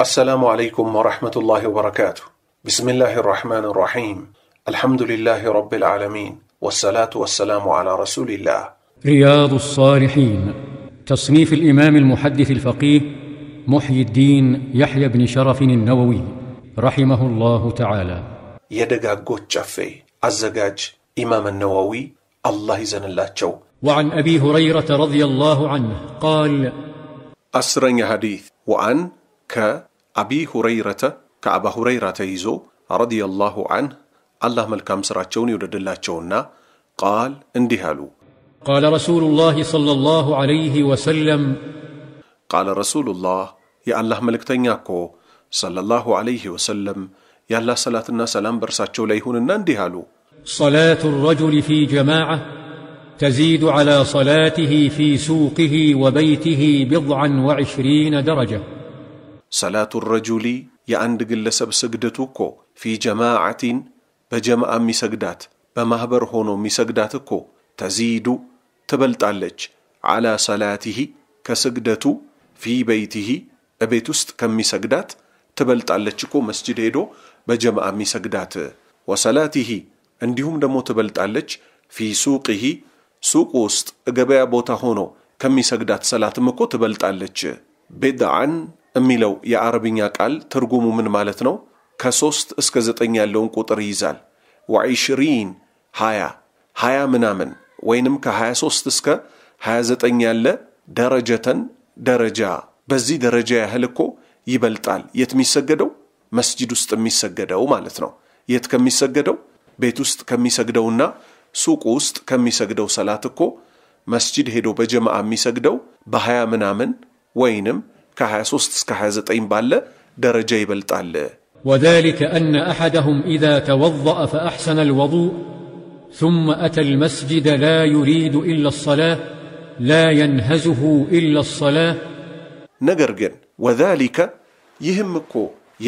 السلام عليكم ورحمة الله وبركاته. بسم الله الرحمن الرحيم. الحمد لله رب العالمين والصلاة والسلام على رسول الله. رياض الصالحين تصنيف الإمام المحدث الفقيه محيي الدين يحيى بن شرف النووي رحمه الله تعالى. يدقا جوتشافي الزجاج إمام النووي الله يزن الله جو. وعن أبي هريرة رضي الله عنه قال: أسرن حديث وعن كأبي هريرة كأبا هريرة يزو رضي الله عنه الله ملكام سراتشون يرد الله قال اندهالو قال رسول الله صلى الله عليه وسلم قال رسول الله يا الله ملك تنياكو صلى الله عليه وسلم يا الله صلاة الناس سلام برساتشو ليهون اندهالو صلاة الرجل في جماعة تزيد على صلاته في سوقه وبيته بضعا وعشرين درجه ሰላቱ ረጁሊ የአንድ ግለሰብ ስግደቱ እኮ ፊ ጀማዓቲን በጀማዓ የሚሰግዳት በማኅበር ሆኖ የሚሰግዳት እኮ ተዚዱ ትበልጣለች ዓላ ሰላቲሂ ከስግደቱ ፊ በይቲሂ እቤት ውስጥ ከሚሰግዳት ትበልጣለች እኮ መስጅድ ሄዶ በጀማዓ የሚሰግዳት ወሰላቲሂ እንዲሁም ደግሞ ትበልጣለች ፊ ሱቅሂ ሱቅ ውስጥ ገበያ ቦታ ሆኖ ከሚሰግዳት ሰላትም እኮ ትበልጣለች ቤድዓን የሚለው የአረብኛ ቃል ትርጉሙ ምን ማለት ነው? ከሶስት እስከ ዘጠኝ ያለውን ቁጥር ይይዛል። ወዒሽሪን ሀያ ሀያ ምናምን ወይንም ከ23 እስከ 29 ያለ ደረጀተን ደረጃ በዚህ ደረጃ ያህል እኮ ይበልጣል። የት የሚሰገደው መስጂድ ውስጥ የሚሰገደው ማለት ነው። የት ከሚሰገደው ቤት ውስጥ ከሚሰግደውና ሱቁ ውስጥ ከሚሰግደው ሰላት እኮ መስጂድ ሄዶ በጀማዓ የሚሰግደው በሀያ ምናምን ወይንም ከ23 እስከ 29 ባለ ደረጃ ይበልጣል። وذلك أن أحدهم إذا توضأ فأحسن الوضوء ثم أتى المسجد لا يريد إلا الصلاة لا ينهزه إلا الصلاة ነገር ግን ወዛሊከ ይህም እኮ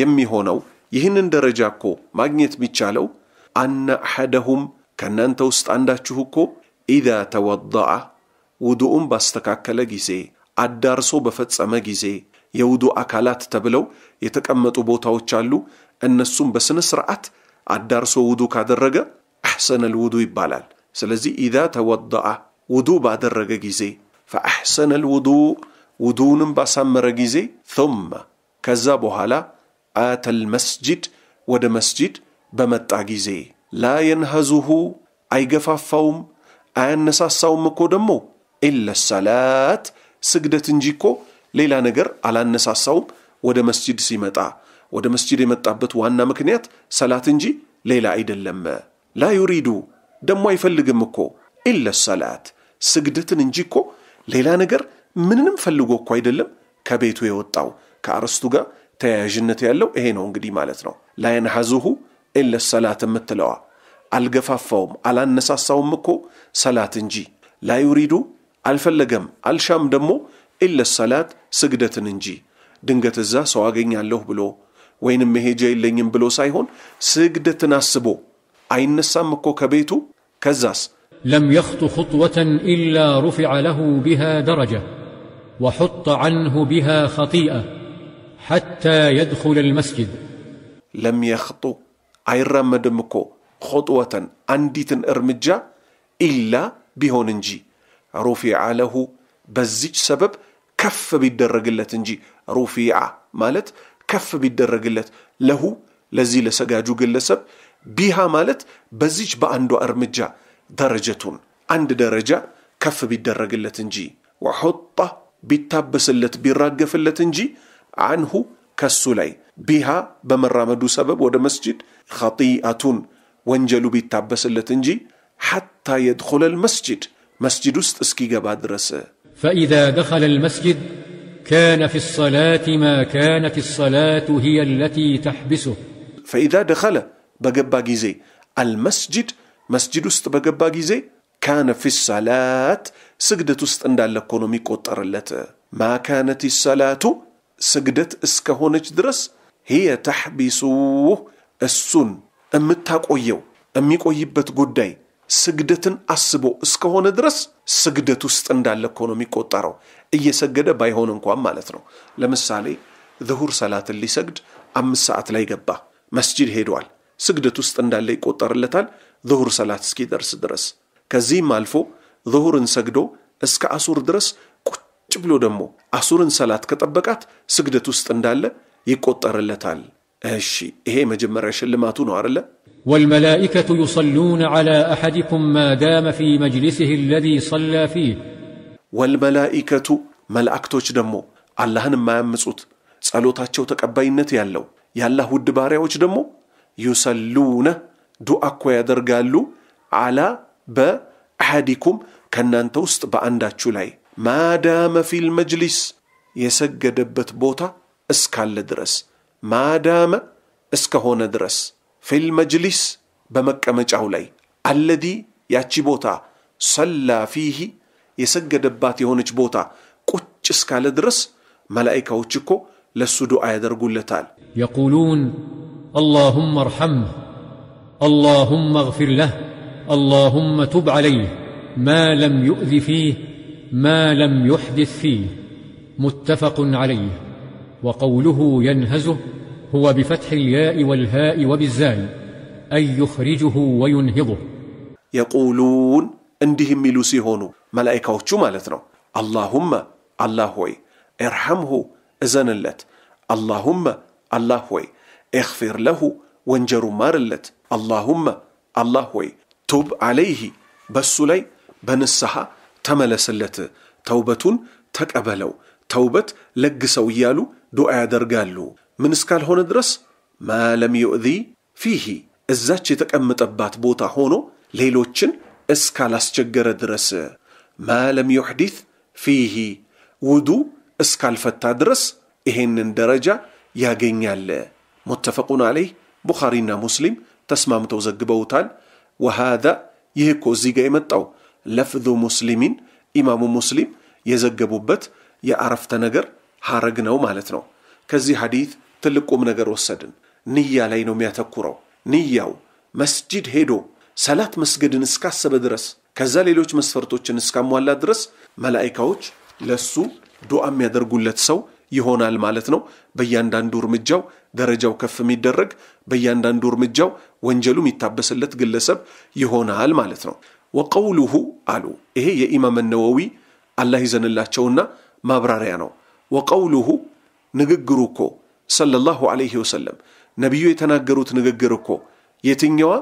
የሚሆነው ይህንን ደረጃ እኮ ማግኘት የሚቻለው አነ አሐደሁም ከእናንተ ውስጥ አንዳችሁ እኮ ኢዛ ተወضዐ ውዱኡን ባስተካከለ ጊዜ አዳርሶ በፈጸመ ጊዜ የውዱ አካላት ተብለው የተቀመጡ ቦታዎች አሉ። እነሱም በስነ ስርዓት አዳርሶ ውዱ ካደረገ አሕሰነል ውዱ ይባላል። ስለዚህ ኢዛ ተወደአ ውዱ ባደረገ ጊዜ ፈአሕሰነል ውዱ ውዱንም ባሳመረ ጊዜ ثመ ከዛ በኋላ አተል መስጂድ ወደ መስጂድ በመጣ ጊዜ ላ የንሀዙሁ አይገፋፋውም፣ አያነሳሳውም እኮ ደግሞ ኢለ ሰላት ስግደት እንጂ እኮ ሌላ ነገር አላነሳሳውም። ወደ መስጂድ ሲመጣ ወደ መስጂድ የመጣበት ዋና ምክንያት ሰላት እንጂ ሌላ አይደለም። ላ ዩሪዱ ደሞ አይፈልግም እኮ ኢለ ሰላት ስግደትን እንጂ እኮ ሌላ ነገር ምንንም ፈልጎ እኮ አይደለም ከቤቱ የወጣው። ከአርስቱ ጋር ተያያዥነት ያለው ይሄ ነው እንግዲህ ማለት ነው። ላየንሐዙሁ ኢለ ሰላት የምትለዋ አልገፋፋውም፣ አላነሳሳውም እኮ ሰላት እንጂ ላ ዩሪዱ አልፈለገም አልሻም ደግሞ ኢለ ሰላት ስግደትን እንጂ ድንገት እዛ ሰው አገኛለሁ ብሎ ወይንም መሄጃ የለኝም ብሎ ሳይሆን ስግደትን አስቦ አይነሳም እኮ ከቤቱ ከዛስ ለም የኽጡ ኽጥወተን ኢላ ሩፊዐ ለሁ ቢሃ ደረጃ ወሑጠ ዐንሁ ቢሃ ኸጢአ ሐታ የድኹል ልመስጅድ ለም የኽጡ አይራመድም እኮ ኽጥወተን አንዲትን እርምጃ ኢላ ቢሆን እንጂ رفع له بزج سبب كف بيدرجلت انجي رفع مالت كف بيدرجلت له لزي لسجاجو جلسب بها مالت بزج باندو ارمجا درجة عند درجة كف بيدرجلت انجي وحطه في بيرقفلت انجي عنه كالسلي بها بمرامدو سبب ودا مسجد خطيئة وانجلو بيتبسلت انجي حتى يدخل المسجد مسجد ውስጥ እስኪገባ ድረስ فإذا دخل المسجد كان في الصلاة ما كانت الصلاة هي التي تحبسه فإذا دخل بقبا جيزي المسجد مسجد است بقبا جيزي كان في الصلاة سجدة است عند الكونومي قطرلت ما كانت الصلاة سجدة اسكهونج درس هي تحبسوه السن أمتاك أيو أميك يبت قدي ስግደትን አስቦ እስከሆነ ድረስ ስግደት ውስጥ እንዳለ እኮ ነው የሚቆጠረው፣ እየሰገደ ባይሆን እንኳን ማለት ነው። ለምሳሌ ዝሁር ሰላትን ሊሰግድ አምስት ሰዓት ላይ ገባ፣ መስጂድ ሄደዋል። ስግደት ውስጥ እንዳለ ይቆጠርለታል ዝሁር ሰላት እስኪደርስ ድረስ። ከዚህም አልፎ ዝሁርን ሰግዶ እስከ አሱር ድረስ ቁጭ ብሎ ደግሞ አሱርን ሰላት ከጠበቃት ስግደት ውስጥ እንዳለ ይቆጠርለታል። እሺ ይሄ መጀመሪያ ሽልማቱ ነው አደለ? والملائكة يصلون على أحدكم ما دام في مجلسه الذي صلى فيه والملائكة ملأك دمو الله ما يمسوت سألو تاتشو تكبين نتي اللو يالله هود باري دمو يصلون دو أكوى درقالو على بأحدكم كان توست باندا تشولاي ما دام في المجلس يسجد بوتا اسكال درس ما دام اسكهون درس في المجلس بمكة مجاولي الذي ياتشي صلى فيه يسجد باتي هونج كتش كتشس كالدرس ملائكة وشكو للسدو آيادر قلتال يقولون اللهم ارحمه اللهم اغفر له اللهم تب عليه ما لم يؤذ فيه ما لم يحدث فيه متفق عليه وقوله ينهزه هو بفتح الياء والهاء وبالزاي أي يخرجه وينهضه يقولون أندهم ميلو سيهونو ملائكة مالتنا اللهم الله هوي ارحمه إذن اللت اللهم الله هوي اغفر له وانجر مار اللت اللهم الله هوي توب عليه بس لي بنسها تملس اللت توبة تكأبلو توبة لقسو يالو دعا درقالو ምን እስካልሆነ ድረስ ማለም ዩእዚ ፊሂ እዛች የተቀመጠባት ቦታ ሆኖ ሌሎችን እስካላስቸገረ ድረስ ማለም ዩሕዲት ፊሂ ውዱ እስካልፈታ ድረስ ይሄንን ደረጃ ያገኛል። ሙተፈቁን አለይህ ቡኻሪና ሙስሊም ተስማምተው ዘግበውታል። ወሃዛ ይህ እኮ እዚህ ጋር የመጣው ለፍዙ ሙስሊሚን ኢማሙ ሙስሊም የዘገቡበት የአረፍተ ነገር ሐረግ ነው ማለት ነው። ከዚህ ሐዲት ትልቁም ነገር ወሰድን። ንያ ላይ ነው የሚያተኩረው። ንያው መስጂድ ሄዶ ሰላት መስገድን እስካሰበ ድረስ ከዛ ሌሎች መስፈርቶችን እስካሟላ ድረስ መላኢካዎች ለሱ ዱዓ የሚያደርጉለት ሰው ይሆናል ማለት ነው። በእያንዳንዱ እርምጃው ደረጃው ከፍ የሚደረግ በእያንዳንዱ እርምጃው ወንጀሉ የሚታበስለት ግለሰብ ይሆናል ማለት ነው። ወቀውሉሁ አሉ። ይሄ የኢማም ነወዊ አላህ ይዘንላቸውና ማብራሪያ ነው። ወቀውሉሁ ንግግሩ እኮ ሰለላሁ ዐለይሂ ወሰለም ነቢዩ የተናገሩት ንግግር እኮ የትኛዋ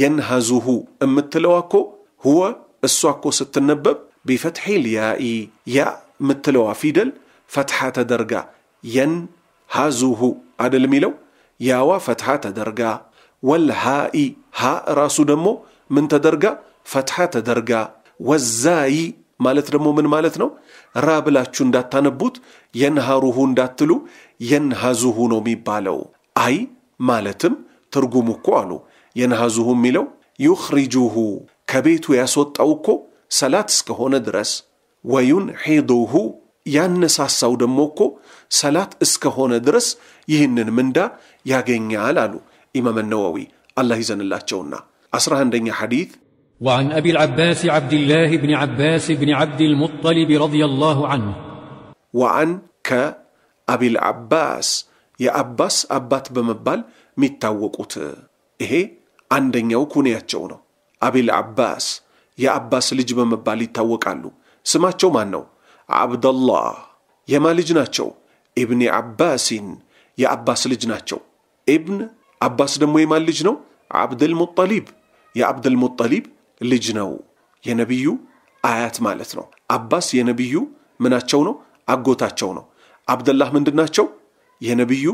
የንሃዙሁ የምትለዋ እኮ ሁወ እሷ እኮ ስትነበብ ቢፈትሒል ያኢ ያ የምትለዋ ፊደል ፈትሓ ተደርጋ የንሃዙሁ አደል የሚለው ያዋ ፈትሓ ተደርጋ ወልሃኢ ሃ ራሱ ደግሞ ምን ተደርጋ ፈትሓ ተደርጋ ወዛይ ማለት ደግሞ ምን ማለት ነው? ራ ብላችሁ እንዳታነቡት የንሃሩሁ እንዳትሉ የንሃዙሁ ነው የሚባለው። አይ ማለትም ትርጉሙ እኮ አሉ የንሃዙሁ የሚለው ዩኽሪጁሁ ከቤቱ ያስወጣው እኮ ሰላት እስከሆነ ድረስ ወዩን ሒዱሁ ያነሳሳው ደሞ እኮ ሰላት እስከሆነ ድረስ ይህንን ምንዳ ያገኛል አሉ ኢማም ነወዊ አላህ ይዘንላቸውና አስራ አንደኛ ሐዲት وعن أبي العباس عبد الله بن عباس بن عبد المطلب رضي الله عنه وعنك أبي العباس يا أباس أبات بمبال ميتا وقوت إيه عندن يوكوني أتشونو أبي العباس يا أباس لج بمبال يتاوك عنه سمات شو مانو عبد الله يا ما لجنا شو ابن عباس يا أباس لجنا شو ابن أباس دمو يمال لجنو عبد المطلب يا عبد المطلب ልጅ ነው። የነቢዩ አያት ማለት ነው። አባስ የነቢዩ ምናቸው ነው? አጎታቸው ነው። አብደላህ ምንድን ናቸው? የነቢዩ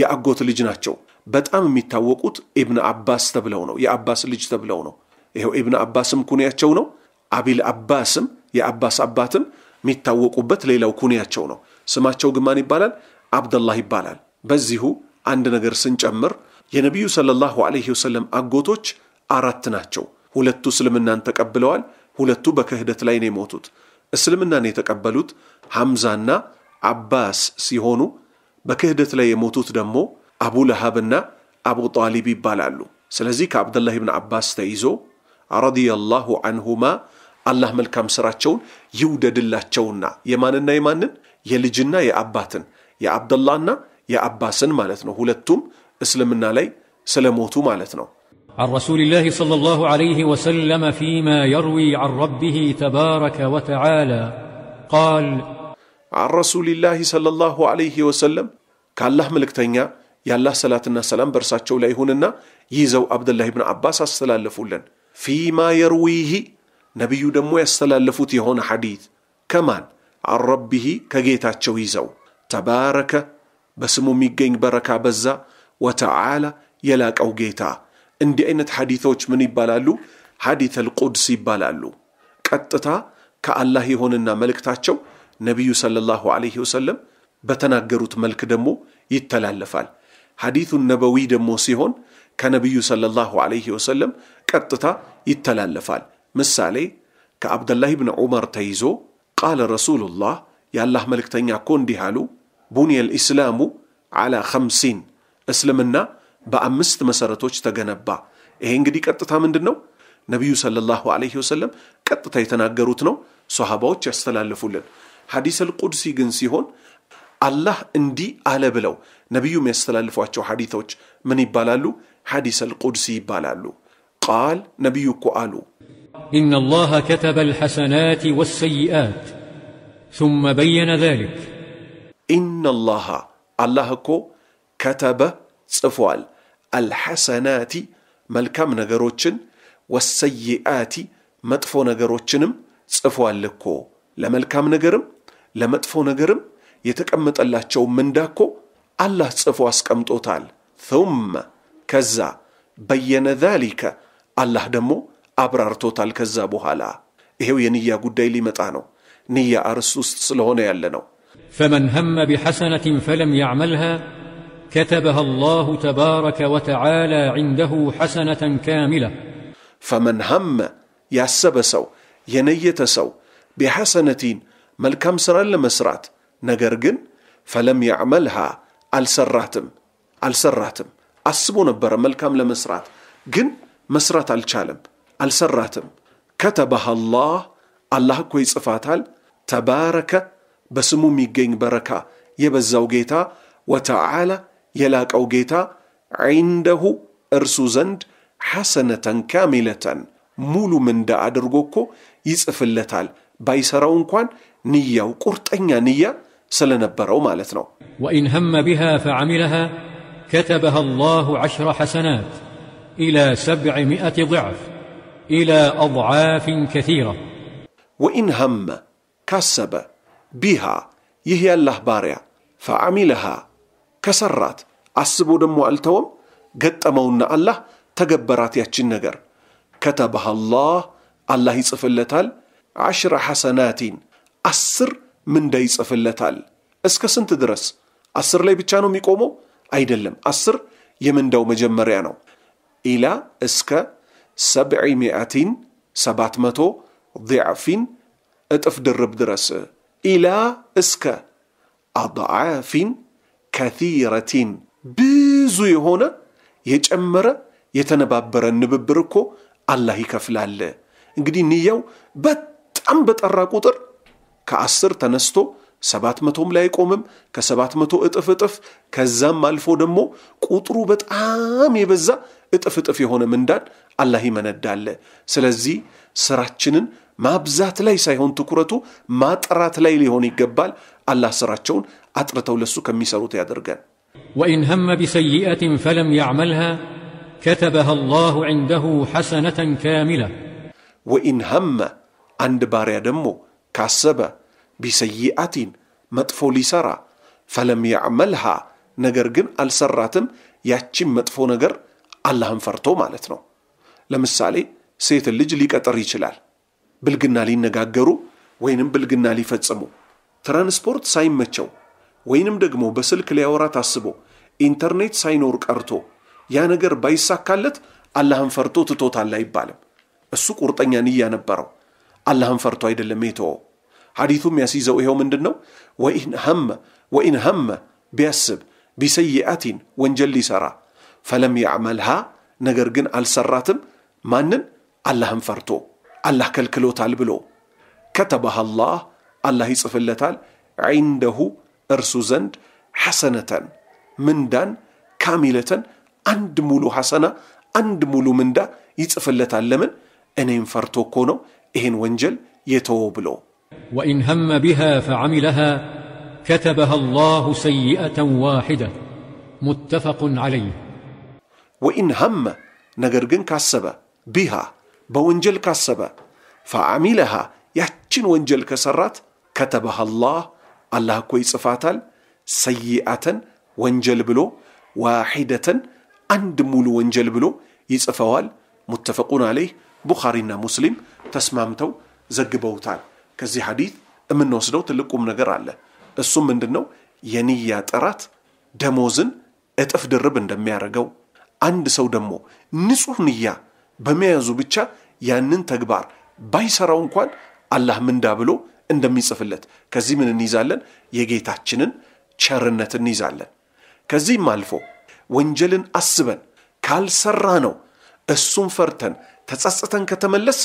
የአጎት ልጅ ናቸው። በጣም የሚታወቁት ኢብን አባስ ተብለው ነው። የአባስ ልጅ ተብለው ነው። ይኸው ኢብን አባስም ኩንያቸው ነው። አቢል አባስም የአባስ አባትም የሚታወቁበት ሌላው ኩንያቸው ነው። ስማቸው ግማን ይባላል፣ አብደላህ ይባላል። በዚሁ አንድ ነገር ስንጨምር የነቢዩ ሰለላሁ ዐለይሂ ወሰለም አጎቶች አራት ናቸው። ሁለቱ እስልምናን ተቀብለዋል። ሁለቱ በክህደት ላይ ነው የሞቱት። እስልምናን የተቀበሉት ሐምዛና አባስ ሲሆኑ በክህደት ላይ የሞቱት ደግሞ አቡ ለሃብና አቡ ጣሊብ ይባላሉ። ስለዚህ ከአብደላህ ብን አባስ ተይዞ ረዲየላሁ አንሁማ አላህ መልካም ስራቸውን ይውደድላቸውና የማንና የማንን የልጅና የአባትን የአብደላህና የአባስን ማለት ነው። ሁለቱም እስልምና ላይ ስለሞቱ ማለት ነው። عن رسول الله صلى الله عليه وسلم فيما يروي عن ربه تبارك وتعالى قال عن رسول الله صلى الله عليه وسلم قال الله ملك تنيا يا الله صلاة السلام برسات شو لا يهوننا يزو عبد الله بن عباس السلام لفولن فيما يرويه نبي يدمو السلام لفوتي هنا حديث كمان عن ربه كجيتات شويزو تبارك بسمو ميجين بركة بزا وتعالى يلاك أو جيتاه እንዲህ አይነት ሐዲቶች ምን ይባላሉ? ሐዲተል ቁድስ ይባላሉ። ቀጥታ ከአላህ የሆነና መልእክታቸው ነቢዩ ሰለላሁ አለይህ ወሰለም በተናገሩት መልክ ደግሞ ይተላለፋል። ሐዲቱን ነበዊ ደግሞ ሲሆን ከነቢዩ ሰለላሁ አለይህ ወሰለም ቀጥታ ይተላለፋል። ምሳሌ ከአብደላህ ብን ዑመር ተይዞ ቃለ ረሱሉላህ የአላህ መልእክተኛ እኮ እንዲህ አሉ፣ ቡንየል ኢስላሙ ዓላ ኸምሲን እስልምና በአምስት መሰረቶች ተገነባ። ይሄ እንግዲህ ቀጥታ ምንድን ነው ነቢዩ ሰለላሁ ዐለይሂ ወሰለም ቀጥታ የተናገሩት ነው። ሶሃባዎች ያስተላልፉልን። ሐዲሰል ቁድሲ ግን ሲሆን አላህ እንዲህ አለ ብለው ነቢዩ የሚያስተላልፏቸው ሐዲቶች ምን ይባላሉ? ሐዲሰል ቁድሲ ይባላሉ። ቃል ነቢዩ እኮ አሉ إن الله كتب الحسنات والسيئات ثم بين ذلك إن الله الله እኮ ከተበ ጽፏል الحسناتي ملكم نغروتشن والسيئات مدفو نغروتشنم صفو اللكو لملكم نغرم لمدفو نغرم يتكمت الله شو منداكو الله صفو اسكم توتال ثم كزا بين ذلك الله دمو أبرار توتال كزا بوهالا إيهو ينيا قدي لي متانو نيا أرسوس سلهوني اللنو فمن هم بحسنة فلم يعملها كتبها الله تبارك وتعالى عنده حسنة كاملة فمن هم سو يسبسو سو بحسنة ملكم سرى لمسرات نقرقن فلم يعملها السراتم السراتم أسبو نبر ملكم لمسرات قن مسرات الشالم السراتم كتبها الله الله كويس فاتال تبارك بسمو ميقين بركة يبزو جيتا وتعالى የላቀው ጌታ ዒንደሁ እርሱ ዘንድ ሐሰነተን ካሚለተን ሙሉ ምንዳ አድርጎ እኮ ይጽፍለታል። ባይሰራው እንኳን ንያው ቁርጠኛ ንያ ስለነበረው ማለት ነው። ወኢን ሀመ ቢሃ ፈዓሚለሃ ከተበሃ አላሁ ዐሽረ ሐሰናት ኢላ ሰብዕሚአት ضዕፍ ኢላ አضዓፍን ከሲራ ወኢን ሀመ ካሰበ ቢሃ ይህ ያላህ ባሪያ ፈዓሚለሃ ከሰራት አስቦ ደግሞ አልተወም። ገጠመውና አላህ ተገበራት ያችን ነገር። ከተበህ አላህ አላህ ይጽፍለታል። ዐሽረ ሐሰናቲን አስር ምንዳ ይጽፍለታል። እስከ ስንት ድረስ? አስር ላይ ብቻ ነው የሚቆመው? አይደለም። አስር የምንዳው መጀመሪያ ነው። ኢላ እስከ ሰብዒ ሚአቲን ሰባት መቶ ضعፊን እጥፍ ድርብ ድረስ ኢላ እስከ አضዓፊን ከቲረቲን ብዙ የሆነ የጨመረ የተነባበረ ንብብር እኮ አላህ ይከፍላል። እንግዲህ ንያው በጣም በጠራ ቁጥር ከአስር ተነስቶ ሰባት መቶም ላይ አይቆምም። ከሰባት መቶ እጥፍ እጥፍ ከዛም አልፎ ደግሞ ቁጥሩ በጣም የበዛ እጥፍ እጥፍ የሆነ ምንዳን አላህ ይመነዳል። ስለዚህ ስራችንን ማብዛት ላይ ሳይሆን ትኩረቱ ማጥራት ላይ ሊሆን ይገባል። አላህ ስራቸውን አጥርተው ለሱ ከሚሰሩት ያደርገን። ወኢን ሀመ ቢሰይአትን ፈለም ያዕመልሃ ከተበሃ አላሁ ዐንደሁ ሐሰነተን ካሚላ። ወኢን ሀመ አንድ ባሪያ ደግሞ ካሰበ ቢሰይአቲን መጥፎ ሊሰራ ፈለም ያዕመልሃ ነገር ግን አልሰራትም። ያቺን መጥፎ ነገር አላህን ፈርቶ ማለት ነው። ለምሳሌ ሴትን ልጅ ሊቀጥር ይችላል። ብልግና ሊነጋገሩ ወይንም ብልግና ሊፈጽሙ ትራንስፖርት ሳይመቸው ወይንም ደግሞ በስልክ ሊያወራ አስቦ ኢንተርኔት ሳይኖር ቀርቶ ያ ነገር ባይሳካለት አላህን ፈርቶ ትቶታል አይባልም። እሱ ቁርጠኛ ንያ ነበረው። አላህን ፈርቶ አይደለም የተወው። ሐዲቱም ያስይዘው ይኸው ምንድን ነው ወኢን ሀመ ወኢን ሀመ ቢያስብ ቢሰይአቲን ወንጀል ሊሰራ ፈለም ያዕመልሃ ነገር ግን አልሰራትም። ማንን አላህን ፈርቶ አላህ ከልክሎታል ብሎ ከተባህ አላህ አላህ ይጽፍለታል ዒንደሁ እርሱ ዘንድ ሐሰነተን ምንዳን ካሚለተን አንድ ሙሉ ሐሰና አንድ ሙሉ ምንዳ ይጽፍለታል። ለምን እኔም ፈርቶ እኮ ነው ይህን ወንጀል የተወ ብሎ ወኢን ሀመ ቢሃ ፈዓሚለሃ ከተበሃ አላሁ ሰይአተን ዋሒደ ሙተፈቁን ዐለይህ ወኢን ሀመ ነገር ግን ካሰበ ቢሃ በወንጀል ካሰበ ፈዓሚለሃ ያችን ወንጀል ከሠራት ከተበሃ አላህ አላህ እኮ ይጽፋታል ሰይአተን ወንጀል ብሎ ዋሒደተን አንድ ሙሉ ወንጀል ብሎ ይጽፈዋል። ሙተፈቁን አለይህ ቡኻሪና ሙስሊም ተስማምተው ዘግበውታል። ከዚህ ሐዲት የምንወስደው ትልቁም ነገር አለ። እሱም ምንድን ነው? የንያ ጥራት ደሞዝን እጥፍ ድርብ እንደሚያደርገው፣ አንድ ሰው ደግሞ ንጹሕ ንያ በመያዙ ብቻ ያንን ተግባር ባይሰራው እንኳን አላህ ምንዳ ብሎ እንደሚጽፍለት ከዚህ ምን እንይዛለን? የጌታችንን ቸርነት እንይዛለን። ከዚህም አልፎ ወንጀልን አስበን ካልሰራ ነው እሱን ፈርተን ተጸጽተን ከተመለስ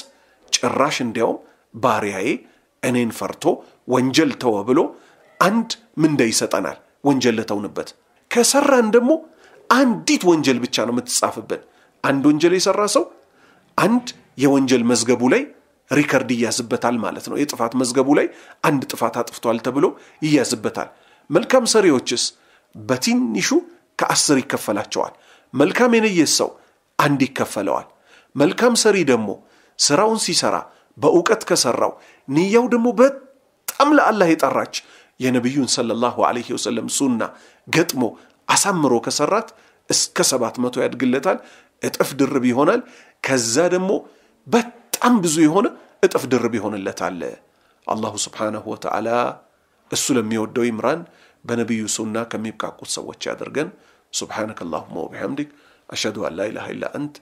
ጭራሽ እንዲያውም ባሪያዬ እኔን ፈርቶ ወንጀል ተወ ብሎ አንድ ምንዳ ይሰጠናል። ወንጀል ለተውንበት ከሰራን ደግሞ አንዲት ወንጀል ብቻ ነው የምትጻፍብን። አንድ ወንጀል የሰራ ሰው አንድ የወንጀል መዝገቡ ላይ ሪከርድ ይያዝበታል ማለት ነው። የጥፋት መዝገቡ ላይ አንድ ጥፋት አጥፍቷል ተብሎ ይያዝበታል። መልካም ሰሪዎችስ በትንሹ ከአስር ይከፈላቸዋል። መልካም የነየስ ሰው አንድ ይከፈለዋል። መልካም ሰሪ ደግሞ ስራውን ሲሰራ በእውቀት ከሰራው ንያው ደግሞ በጣም ለአላህ የጠራች የነቢዩን ሰለላሁ ዐለይሂ ወሰለም ሱና ገጥሞ አሳምሮ ከሰራት እስከ ሰባት መቶ ያድግለታል፣ እጥፍ ድርብ ይሆናል። ከዛ ደግሞ በት በጣም ብዙ የሆነ እጥፍ ድርብ ይሆንለታል። አላሁ ስብሓነሁ ወተዓላ እሱ ለሚወደው ይምራን። በነቢዩ ሱና ከሚብቃቁት ሰዎች ያደርገን። ሱብሓነከ አላሁማ ወቢሐምዲክ አሽሀዱ አን ላ ኢላሃ ኢላ አንት